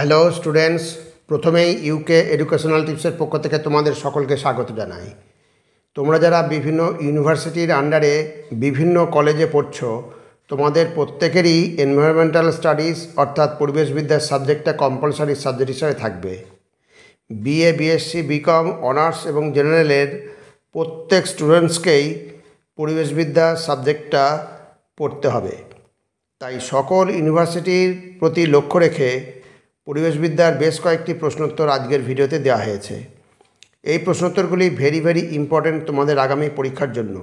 hello students প্রথমেই UK educational টিপসের পক্ষ থেকে তোমাদের সকলকে স্বাগত জানাই তোমরা যারা বিভিন্ন ইউনিভার্সিটির আন্ডারে বিভিন্ন কলেজে পড়ছ তোমাদের প্রত্যেকেরই এনভায়রনমেন্টাল স্টাডিজ অর্থাৎ পরিবেশবিদ্যার সাবজেক্টটা কম্পালসারি সাবজেক্ট হিসাবে থাকবে বিএ বিএসসি বিকম অনার্স এবং জেনারেলের প্রত্যেক স্টুডেন্টসকেই পরিবেশবিদ্যা সাবজেক্টটা পড়তে হবে তাই সকল ইউনিভার্সিটির প্রতি লক্ষ্য রেখে পরিবেশবিদ্যার বেশ কয়েকটি প্রশ্নোত্তর আজকের ভিডিওতে দেওয়া হয়েছে এই প্রশ্নোত্তরগুলি ভেরি ভেরি ইম্পর্ট্যান্ট তোমাদের আগামী পরীক্ষার জন্য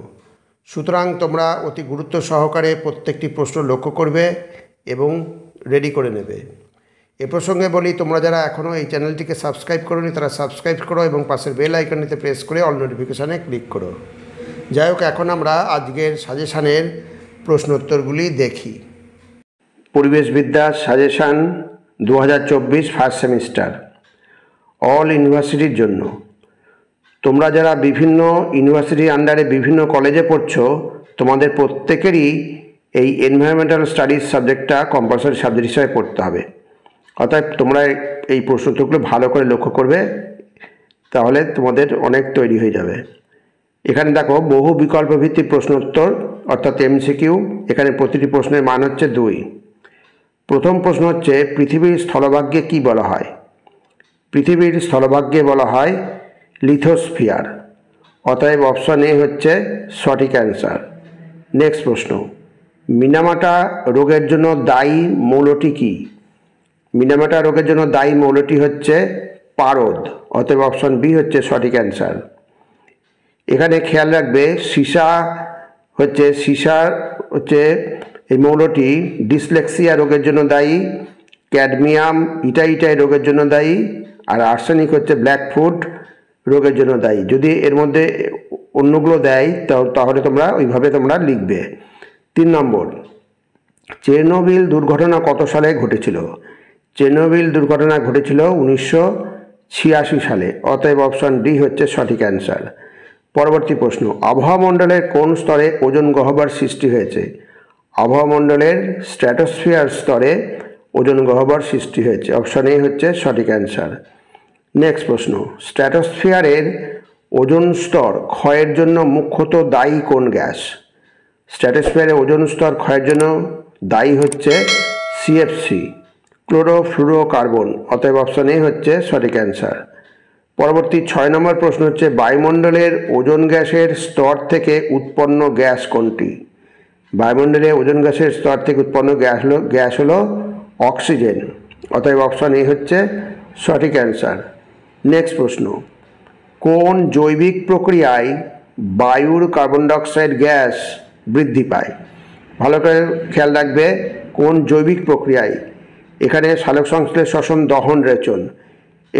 সুতরাং তোমরা অতি গুরুত্ব সহকারে প্রত্যেকটি প্রশ্ন লক্ষ্য করবে এবং রেডি করে নেবে এ প্রসঙ্গে বলি তোমরা যারা এখনও এই চ্যানেলটিকে সাবস্ক্রাইব করোনি তারা সাবস্ক্রাইব করো এবং পাশের বেল আইকনটিতে প্রেস করে অল নোটিফিকেশানে ক্লিক করো যাই হোক এখন আমরা আজকের সাজেশানের প্রশ্নোত্তরগুলি দেখি পরিবেশবিদ্যার সাজেশান দু হাজার চব্বিশ ফার্স্ট সেমিস্টার অল ইউনিভার্সিটির জন্য তোমরা যারা বিভিন্ন ইউনিভার্সিটির আন্ডারে বিভিন্ন কলেজে পড়ছ তোমাদের প্রত্যেকেরই এই এনভায়রনমেন্টাল স্টাডিজ সাবজেক্টটা কম্পালসারি সাবজেক্ট হিসাবে পড়তে হবে অর্থাৎ তোমরা এই প্রশ্নগুলো ভালো করে লক্ষ্য করবে তাহলে তোমাদের অনেক তৈরি হয়ে যাবে এখানে দেখো বহু বিকল্প ভিত্তিক প্রশ্নোত্তর অর্থাৎ এমসিকিউ এখানে প্রতিটি প্রশ্নের মান হচ্ছে দুই প্রথম প্রশ্ন হচ্ছে পৃথিবীর স্থলভাগ্যে কি বলা হয় পৃথিবীর স্থলভাগ্যে বলা হয় লিথোস্ফিয়ার অতএব অপশন এ হচ্ছে সঠিক অ্যান্সার নেক্সট প্রশ্ন মিনামাটা রোগের জন্য দায়ী মৌলটি কি মিনামাটা রোগের জন্য দায়ী মৌলটি হচ্ছে পারদ অতএব অপশন বি হচ্ছে সঠিক অ্যান্সার এখানে খেয়াল রাখবে সীসা হচ্ছে সীসা হচ্ছে এই মৌলটি ডিসলেক্সিয়া রোগের জন্য দায়ী ক্যাডমিয়াম ইটাই রোগের জন্য দায়ী আর আর্সেনিক হচ্ছে ব্ল্যাক ফুড রোগের জন্য দায়ী যদি এর মধ্যে অন্যগুলো দেয় তাহলে তোমরা ওইভাবে তোমরা লিখবে তিন নম্বর চেনোবিল দুর্ঘটনা কত সালে ঘটেছিল চেনোবিল দুর্ঘটনা ঘটেছিল উনিশশো ছিয়াশি সালে অতএব অপশন ডি হচ্ছে সঠিক অ্যান্সার পরবর্তী প্রশ্ন আবহাওয়া মণ্ডলের কোন স্তরে ওজন গহবার সৃষ্টি হয়েছে আবহাওয়ামণ্ডলের স্ট্র্যাটোস্ফিয়ার স্তরে ওজন গহ্বর সৃষ্টি হয়েছে অপশন এ হচ্ছে সঠিক অ্যান্সার নেক্সট প্রশ্ন স্ট্র্যাটোস্ফিয়ারের ওজন স্তর ক্ষয়ের জন্য মুখ্যত দায়ী কোন গ্যাস স্ট্র্যাটোস্ফিয়ারের ওজন স্তর ক্ষয়ের জন্য দায়ী হচ্ছে সিএফসি ক্লোরোফ্লুরোকার্বন অতএব অপশন এ হচ্ছে সঠিক অ্যান্সার পরবর্তী ছয় নম্বর প্রশ্ন হচ্ছে বায়ুমণ্ডলের ওজন গ্যাসের স্তর থেকে উৎপন্ন গ্যাস কোনটি বায়ুমণ্ডলে ওজন গ্যাসের স্তর থেকে উৎপন্ন গ্যাস হলো গ্যাস হলো অক্সিজেন অতএব অপশন এ হচ্ছে সঠিক অ্যান্সার নেক্সট প্রশ্ন কোন জৈবিক প্রক্রিয়ায় বায়ুর কার্বন ডাইঅক্সাইড গ্যাস বৃদ্ধি পায় ভালো করে খেয়াল রাখবে কোন জৈবিক প্রক্রিয়ায় এখানে সালোক সংশ্লেষ শ্বসন দহন রেচন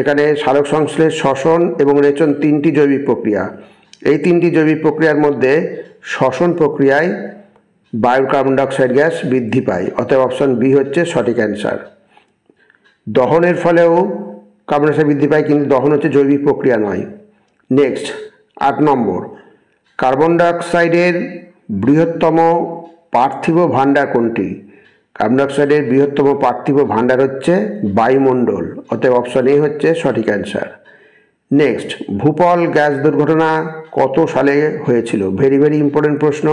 এখানে সালোক সংশ্লেষ শ্বসন এবং রেচন তিনটি জৈবিক প্রক্রিয়া এই তিনটি জৈবিক প্রক্রিয়ার মধ্যে শ্বসন প্রক্রিয়ায় বায়ুর কার্বন ডাইঅক্সাইড গ্যাস বৃদ্ধি পায় অতএব অপশন বি হচ্ছে সঠিক অ্যান্সার দহনের ফলেও কার্বন ডাইঅক্সাইড বৃদ্ধি পায় কিন্তু দহন হচ্ছে জৈবিক প্রক্রিয়া নয় নেক্সট আট নম্বর কার্বন ডাইঅক্সাইডের বৃহত্তম পার্থিব ভাণ্ডার কোনটি কার্বন ডাইঅক্সাইডের বৃহত্তম পার্থিব ভাণ্ডার হচ্ছে বায়ুমণ্ডল অতএব অপশন এ হচ্ছে সঠিক অ্যান্সার নেক্সট ভূপল গ্যাস দুর্ঘটনা কত সালে হয়েছিল ভেরি ভেরি ইম্পর্টেন্ট প্রশ্ন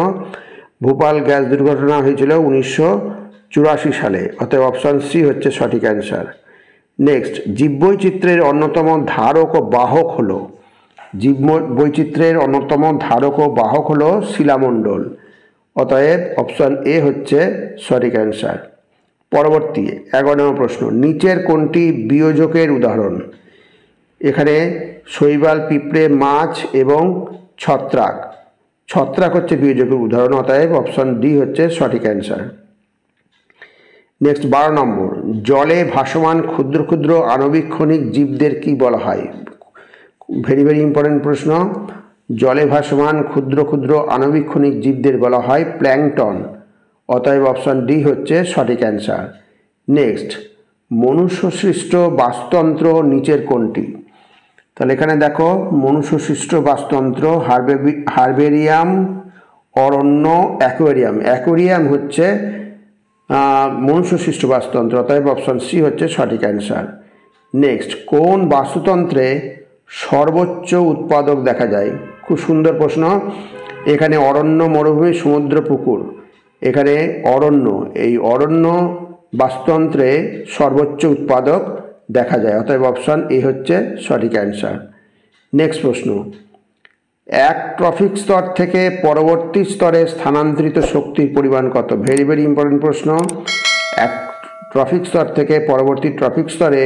ভোপাল গ্যাস দুর্ঘটনা হয়েছিল উনিশশো চুরাশি সালে অতএব অপশান সি হচ্ছে সঠিক অ্যান্সার নেক্সট জীববৈচিত্র্যের অন্যতম ধারক ও বাহক হলো জীব বৈচিত্র্যের অন্যতম ধারক ও বাহক হলো শিলামণ্ডল অতএব অপশান এ হচ্ছে সঠিক অ্যান্সার পরবর্তী এগারো নম্বর প্রশ্ন নিচের কোনটি বিয়োজকের উদাহরণ এখানে শৈবাল পিঁপড়ে মাছ এবং ছত্রাক ছত্রাক হচ্ছে বিয়োজকের উদাহরণ অতএব অপশন ডি হচ্ছে সঠিক অ্যান্সার নেক্সট বারো নম্বর জলে ভাসমান ক্ষুদ্র ক্ষুদ্র আণবিক জীবদের কি বলা হয় ভেরি ভেরি ইম্পর্টেন্ট প্রশ্ন জলে ভাসমান ক্ষুদ্র ক্ষুদ্র আণবিক জীবদের বলা হয় প্ল্যাংটন অতএব অপশন ডি হচ্ছে সঠিক অ্যান্সার নেক্সট মনুষ্য সৃষ্ট বাস্তন্ত্র নিচের কোনটি তাহলে এখানে দেখো মনুষ্যশিষ্ট বাসতন্ত্র হারবে হারবেরিয়াম অরণ্য অ্যাকোয়ারিয়াম অ্যাকোয়ারিয়াম হচ্ছে মনুষ্যশিষ্ট বাস্তুতন্ত্র অতএব অপশন সি হচ্ছে সঠিক অ্যান্সার নেক্সট কোন বাস্তুতন্ত্রে সর্বোচ্চ উৎপাদক দেখা যায় খুব সুন্দর প্রশ্ন এখানে অরণ্য মরুভূমি সমুদ্র পুকুর এখানে অরণ্য এই অরণ্য বাস্তুতন্ত্রে সর্বোচ্চ উৎপাদক দেখা যায় অতএব অপশান এ হচ্ছে সঠিক অ্যান্সার নেক্সট প্রশ্ন এক ট্রফিক স্তর থেকে পরবর্তী স্তরে স্থানান্তরিত শক্তির পরিমাণ কত ভেরি ভেরি ইম্পর্টেন্ট প্রশ্ন এক ট্রফিক স্তর থেকে পরবর্তী ট্রফিক স্তরে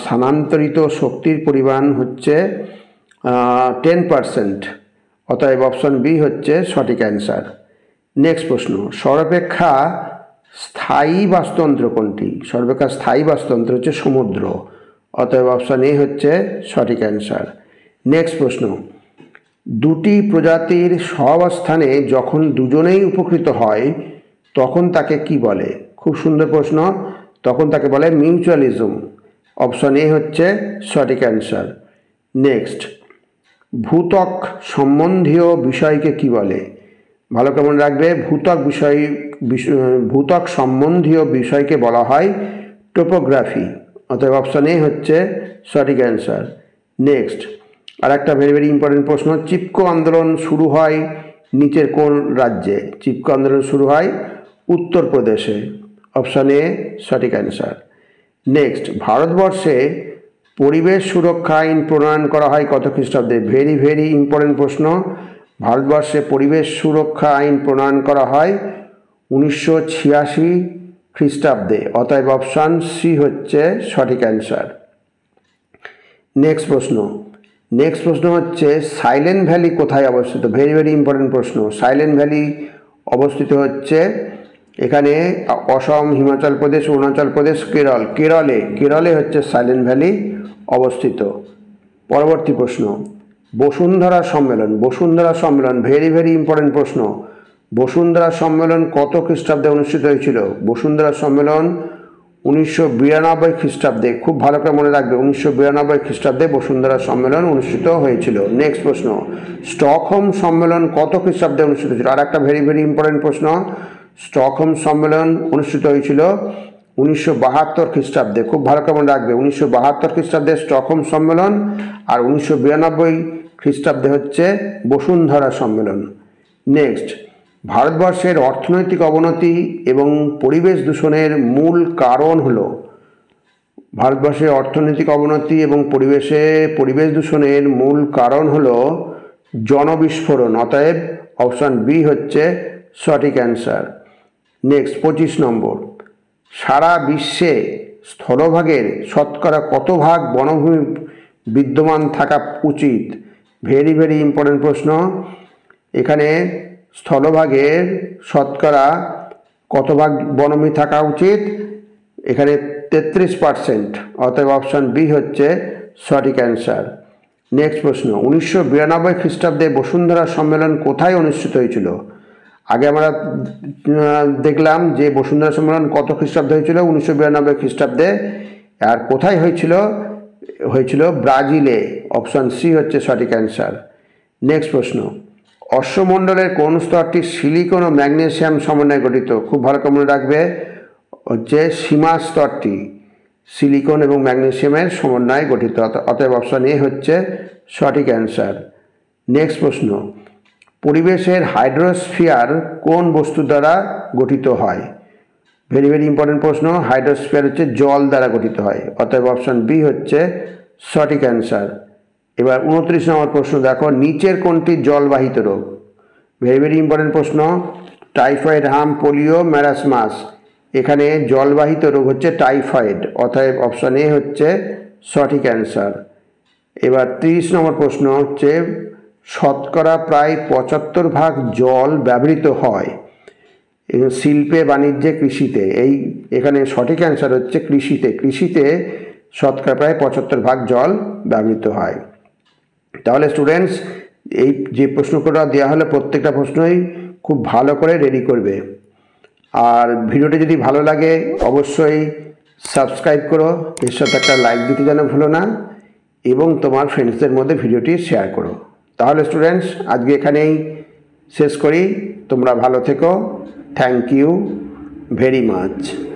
স্থানান্তরিত শক্তির পরিমাণ হচ্ছে টেন পারসেন্ট অতএব অপশন বি হচ্ছে সঠিক অ্যান্সার নেক্সট প্রশ্ন সর্বাপেক্ষা স্থায়ী বাস্তুতন্ত্র কোনটি সর্বাকার স্থায়ী বাস্তন্ত্র হচ্ছে সমুদ্র অতএব অপশান এ হচ্ছে সঠিক অ্যান্সার নেক্সট প্রশ্ন দুটি প্রজাতির সব স্থানে যখন দুজনেই উপকৃত হয় তখন তাকে কি বলে খুব সুন্দর প্রশ্ন তখন তাকে বলে মিউচুয়ালিজম অপশান এ হচ্ছে সঠিক অ্যান্সার নেক্সট ভূতক সম্বন্ধীয় বিষয়কে কি বলে ভালো কেমন রাখবে ভূতক বিষয় ভূতক সম্বন্ধীয় বিষয়কে বলা হয় টোপোগ্রাফি অথবা অপশান এ হচ্ছে সঠিক অ্যান্সার নেক্সট আর একটা ভেরি ভেরি ইম্পর্টেন্ট প্রশ্ন চিপকো আন্দোলন শুরু হয় নিচের কোন রাজ্যে চিপকো আন্দোলন শুরু হয় উত্তরপ্রদেশে অপশান এ সঠিক অ্যান্সার নেক্সট ভারতবর্ষে পরিবেশ সুরক্ষা আইন প্রণয়ন করা হয় কত খ্রিস্টাব্দে ভেরি ভেরি ইম্পর্টেন্ট প্রশ্ন ভারতবর্ষে পরিবেশ সুরক্ষা আইন প্রণয়ন করা হয় উনিশশো ছিয়াশি খ্রিস্টাব্দে অতএব অপশান সি হচ্ছে সঠিক অ্যান্সার নেক্সট প্রশ্ন নেক্সট প্রশ্ন হচ্ছে সাইলেন্ট ভ্যালি কোথায় অবস্থিত ভেরি ভেরি ইম্পর্টেন্ট প্রশ্ন সাইলেন্ট ভ্যালি অবস্থিত হচ্ছে এখানে অসম হিমাচল প্রদেশ অরুণাচল প্রদেশ কেরল কেরলে কেরলে হচ্ছে সাইলেন্ট ভ্যালি অবস্থিত পরবর্তী প্রশ্ন বসুন্ধরা সম্মেলন বসুন্ধরা সম্মেলন ভেরি ভেরি ইম্পর্টেন্ট প্রশ্ন বসুন্ধরা সম্মেলন কত খ্রিস্টাব্দে অনুষ্ঠিত হয়েছিল বসুন্ধরা সম্মেলন উনিশশো বিরানব্বই খ্রিস্টাব্দে খুব ভালো করে মনে রাখবে উনিশশো বিরানব্বই খ্রিস্টাব্দে বসুন্ধরা সম্মেলন অনুষ্ঠিত হয়েছিল নেক্সট প্রশ্ন স্টকহোম সম্মেলন কত খ্রিস্টাব্দে অনুষ্ঠিত হয়েছিল আর একটা ভেরি ভেরি ইম্পর্টেন্ট প্রশ্ন স্টকহোম সম্মেলন অনুষ্ঠিত হয়েছিল উনিশশো বাহাত্তর খ্রিস্টাব্দে খুব ভালো করে মনে রাখবে উনিশশো বাহাত্তর খ্রিস্টাব্দে স্টকহোম সম্মেলন আর উনিশশো বিরানব্বই খ্রিস্টাব্দে হচ্ছে বসুন্ধরা সম্মেলন নেক্সট ভারতবর্ষের অর্থনৈতিক অবনতি এবং পরিবেশ দূষণের মূল কারণ হল ভারতবর্ষের অর্থনৈতিক অবনতি এবং পরিবেশে পরিবেশ দূষণের মূল কারণ হল জনবিস্ফোরণ অতএব অপশান বি হচ্ছে সঠিক অ্যান্সার নেক্সট পঁচিশ নম্বর সারা বিশ্বে স্থলভাগের শতকরা কত ভাগ বনভূমি বিদ্যমান থাকা উচিত ভেরি ভেরি ইম্পর্টেন্ট প্রশ্ন এখানে স্থলভাগের শতকরা কত ভাগ বনমি থাকা উচিত এখানে তেত্রিশ পারসেন্ট অতএব অপশান বি হচ্ছে সঠিক অ্যান্সার নেক্সট প্রশ্ন উনিশশো বিরানব্বই খ্রিস্টাব্দে বসুন্ধরা সম্মেলন কোথায় অনুষ্ঠিত হয়েছিল আগে আমরা দেখলাম যে বসুন্ধরা সম্মেলন কত খ্রিস্টাব্দে হয়েছিল উনিশশো বিরানব্বই খ্রিস্টাব্দে আর কোথায় হয়েছিল হয়েছিল ব্রাজিলে অপশান সি হচ্ছে সঠিক অ্যান্সার নেক্সট প্রশ্ন অশ্বমণ্ডলের কোন স্তরটি সিলিকন ও ম্যাগনেশিয়াম সমন্বয়ে গঠিত খুব ভালো করে মনে রাখবে হচ্ছে সীমা স্তরটি সিলিকন এবং ম্যাগনেশিয়ামের সমন্বয়ে গঠিত অতএব অপশান এ হচ্ছে সঠিক অ্যান্সার নেক্সট প্রশ্ন পরিবেশের হাইড্রোস্ফিয়ার কোন বস্তু দ্বারা গঠিত হয় ভেরি ভেরি ইম্পর্টেন্ট প্রশ্ন হাইড্রোস্ফিয়ার হচ্ছে জল দ্বারা গঠিত হয় অতএব অপশান বি হচ্ছে সঠিক অ্যান্সার এবার উনত্রিশ নম্বর প্রশ্ন দেখো নিচের কোনটি জলবাহিত রোগ ভেরি ভেরি ইম্পর্টেন্ট প্রশ্ন টাইফয়েড হাম পোলিও ম্যারাসমাস এখানে জলবাহিত রোগ হচ্ছে টাইফয়েড অতএব অপশান এ হচ্ছে সঠিক অ্যান্সার এবার তিরিশ নম্বর প্রশ্ন হচ্ছে শতকরা প্রায় পঁচাত্তর ভাগ জল ব্যবহৃত হয় শিল্পে বাণিজ্যে কৃষিতে এই এখানে সঠিক অ্যান্সার হচ্ছে কৃষিতে কৃষিতে শতকরা প্রায় পঁচাত্তর ভাগ জল ব্যবহৃত হয় তাহলে স্টুডেন্টস এই যে প্রশ্নগুলো দেওয়া হলে প্রত্যেকটা প্রশ্নই খুব ভালো করে রেডি করবে আর ভিডিওটি যদি ভালো লাগে অবশ্যই সাবস্ক্রাইব করো এর সাথে একটা লাইক দিতে যেন ভুলো না এবং তোমার ফ্রেন্ডসদের মধ্যে ভিডিওটি শেয়ার করো তাহলে স্টুডেন্টস আজকে এখানেই শেষ করি তোমরা ভালো থেকো থ্যাংক ইউ ভেরি মাচ